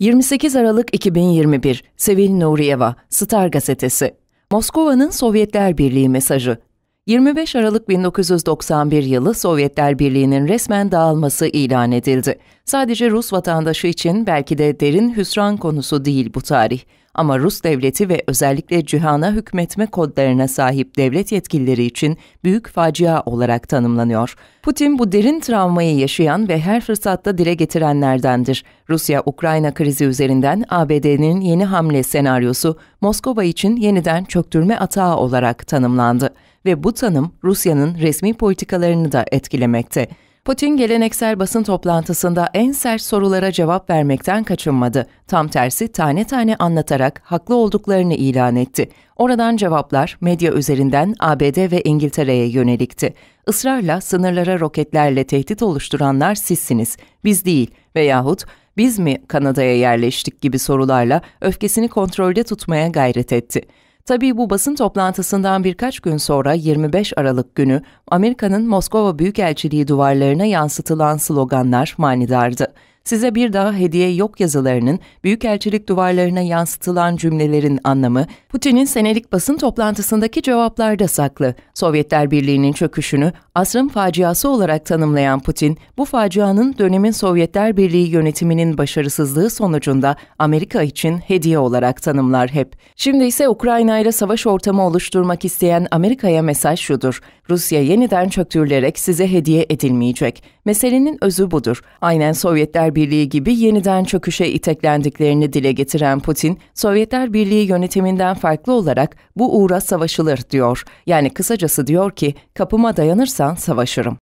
28 Aralık 2021 Sevil Nuriyeva, Star Gazetesi Moskova'nın Sovyetler Birliği mesajı 25 Aralık 1991 yılı Sovyetler Birliği'nin resmen dağılması ilan edildi. Sadece Rus vatandaşı için belki de derin hüsran konusu değil bu tarih. Ama Rus devleti ve özellikle cihana hükmetme kodlarına sahip devlet yetkilileri için büyük facia olarak tanımlanıyor. Putin bu derin travmayı yaşayan ve her fırsatta dile getirenlerdendir. Rusya-Ukrayna krizi üzerinden ABD'nin yeni hamle senaryosu Moskova için yeniden çöktürme atağı olarak tanımlandı ve bu tanım Rusya'nın resmi politikalarını da etkilemekte. Putin geleneksel basın toplantısında en sert sorulara cevap vermekten kaçınmadı. Tam tersi tane tane anlatarak haklı olduklarını ilan etti. Oradan cevaplar medya üzerinden ABD ve İngiltere'ye yönelikti. Israrla sınırlara roketlerle tehdit oluşturanlar sizsiniz, biz değil veyahut biz mi Kanada'ya yerleştik gibi sorularla öfkesini kontrolde tutmaya gayret etti. Tabii bu basın toplantısından birkaç gün sonra 25 Aralık günü Amerika'nın Moskova Büyükelçiliği duvarlarına yansıtılan sloganlar manidardı. Size bir daha hediye yok yazılarının büyükelçilik duvarlarına yansıtılan cümlelerin anlamı Putin'in senelik basın toplantısındaki cevaplarda saklı. Sovyetler Birliği'nin çöküşünü asrın faciası olarak tanımlayan Putin, bu facianın dönemin Sovyetler Birliği yönetiminin başarısızlığı sonucunda Amerika için hediye olarak tanımlar hep. Şimdi ise Ukrayna ile savaş ortamı oluşturmak isteyen Amerika'ya mesaj şudur. Rusya yeniden çöktürülerek size hediye edilmeyecek. Meselenin özü budur. Aynen Sovyetler Birliği Birliği gibi yeniden çöküşe iteklendiklerini dile getiren Putin, Sovyetler Birliği yönetiminden farklı olarak bu uğra savaşılır diyor. Yani kısacası diyor ki kapıma dayanırsan savaşırım.